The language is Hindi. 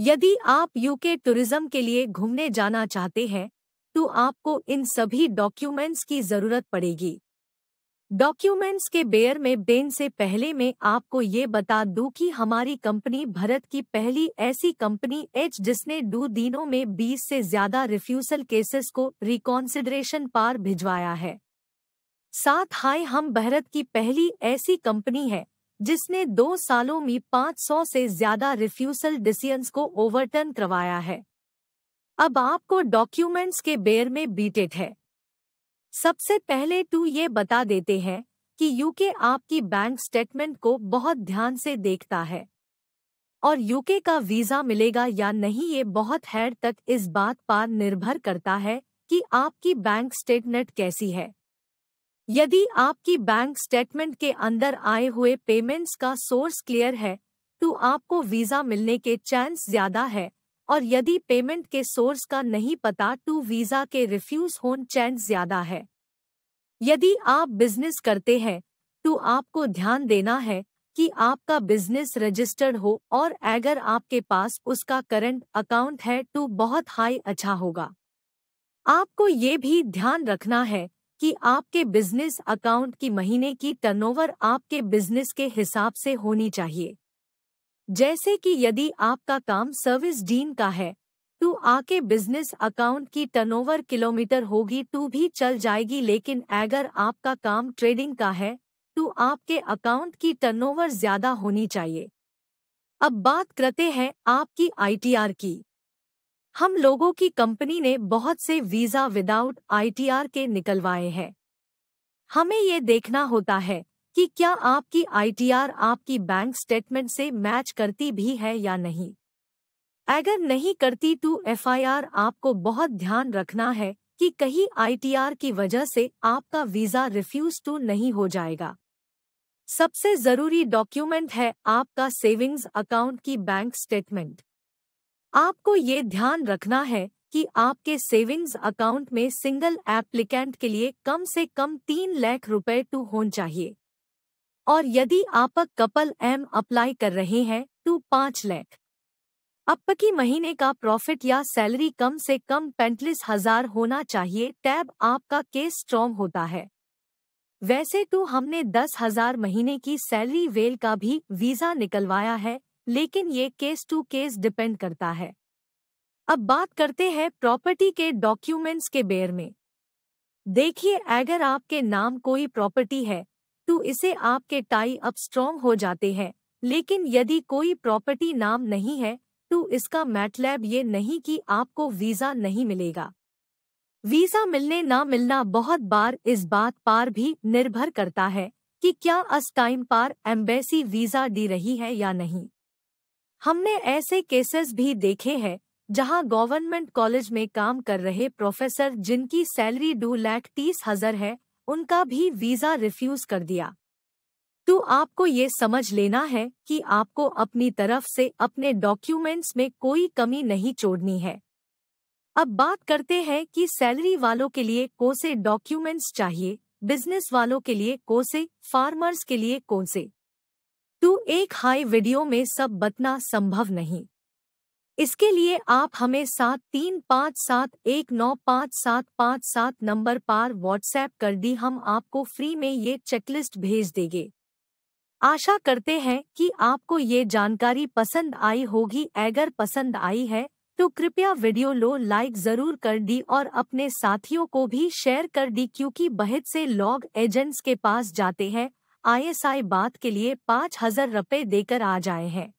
यदि आप यूके टूरिज्म के लिए घूमने जाना चाहते हैं तो आपको इन सभी डॉक्यूमेंट्स की जरूरत पड़ेगी डॉक्यूमेंट्स के बेयर में बेन से पहले मैं आपको ये बता दूं कि हमारी कंपनी भारत की पहली ऐसी कंपनी एच जिसने दो दिनों में 20 से ज्यादा रिफ्यूसल केसेस को रिकॉन्सिडरेशन पार भिजवाया है साथ हाय हम भारत की पहली ऐसी कंपनी है जिसने दो सालों में 500 से ज्यादा रिफ्यूसल डिसीजंस को ओवरटर्न करवाया है अब आपको डॉक्यूमेंट्स के बेर में बीटेट है सबसे पहले टू ये बता देते हैं कि यूके आपकी बैंक स्टेटमेंट को बहुत ध्यान से देखता है और यूके का वीज़ा मिलेगा या नहीं ये बहुत हैड तक इस बात पर निर्भर करता है कि आपकी बैंक स्टेटमेंट कैसी है यदि आपकी बैंक स्टेटमेंट के अंदर आए हुए पेमेंट्स का सोर्स क्लियर है तो आपको वीज़ा मिलने के चांस ज्यादा है और यदि पेमेंट के सोर्स का नहीं पता तो वीज़ा के रिफ्यूज होन चांस ज्यादा है यदि आप बिजनेस करते हैं तो आपको ध्यान देना है कि आपका बिजनेस रजिस्टर्ड हो और अगर आपके पास उसका करंट अकाउंट है तो बहुत हाई अच्छा होगा आपको ये भी ध्यान रखना है कि आपके बिजनेस अकाउंट की महीने की टर्नओवर आपके बिजनेस के हिसाब से होनी चाहिए जैसे कि यदि आपका काम सर्विस डीन का है तो आके बिजनेस अकाउंट की टर्नओवर किलोमीटर होगी तो भी चल जाएगी लेकिन अगर आपका काम ट्रेडिंग का है तो आपके अकाउंट की टर्नओवर ज्यादा होनी चाहिए अब बात करते हैं आपकी आईटीआर की हम लोगों की कंपनी ने बहुत से वीज़ा विदाउट आईटीआर के निकलवाए हैं हमें ये देखना होता है कि क्या आपकी आईटीआर आपकी बैंक स्टेटमेंट से मैच करती भी है या नहीं अगर नहीं करती तो एफआईआर आपको बहुत ध्यान रखना है कि कहीं आईटीआर की वजह से आपका वीज़ा रिफ्यूज़ तो नहीं हो जाएगा सबसे ज़रूरी डॉक्यूमेंट है आपका सेविंग्स अकाउंट की बैंक स्टेटमेंट आपको ये ध्यान रखना है कि आपके सेविंग्स अकाउंट में सिंगल एप्लीकेंट के लिए कम से कम तीन लाख रुपए टू तो होने चाहिए और यदि आप कपल एम अप्लाई कर रहे हैं तो पांच लाख आपकी महीने का प्रॉफिट या सैलरी कम से कम पैंतीस हजार होना चाहिए टैब आपका केस स्ट्रॉन्ग होता है वैसे तो हमने दस हजार महीने की सैलरी वेल का भी वीजा निकलवाया है लेकिन ये केस टू केस डिपेंड करता है अब बात करते हैं प्रॉपर्टी के डॉक्यूमेंट्स के बेर में देखिए अगर आपके नाम कोई प्रॉपर्टी है तो इसे आपके टाई अप स्ट्रॉन्ग हो जाते हैं लेकिन यदि कोई प्रॉपर्टी नाम नहीं है तो इसका मैटलैब ये नहीं कि आपको वीज़ा नहीं मिलेगा वीज़ा मिलने ना मिलना बहुत बार इस बात पर भी निर्भर करता है कि क्या अस टाइम पर एम्बेसी वीज़ा दी रही है या नहीं हमने ऐसे केसेस भी देखे हैं जहां गवर्नमेंट कॉलेज में काम कर रहे प्रोफेसर जिनकी सैलरी दो लाख तीस हजार है उनका भी वीजा रिफ्यूज कर दिया तो आपको ये समझ लेना है कि आपको अपनी तरफ से अपने डॉक्यूमेंट्स में कोई कमी नहीं छोड़नी है अब बात करते हैं कि सैलरी वालों के लिए कौन से डॉक्यूमेंट्स चाहिए बिजनेस वालों के लिए कौन से फार्मर्स के लिए कौन से टू एक हाई वीडियो में सब बतना संभव नहीं इसके लिए आप हमें सात तीन पाँच सात एक नौ पाँच सात पाँच सात नंबर पर व्हाट्सएप कर दी हम आपको फ्री में ये चेकलिस्ट भेज देंगे आशा करते हैं कि आपको ये जानकारी पसंद आई होगी अगर पसंद आई है तो कृपया वीडियो लो लाइक जरूर कर दी और अपने साथियों को भी शेयर कर दी क्योंकि बहुत से लॉग एजेंट्स के पास जाते हैं आईएसआई बात के लिए पाँच हजार रुपये देकर आ जाए हैं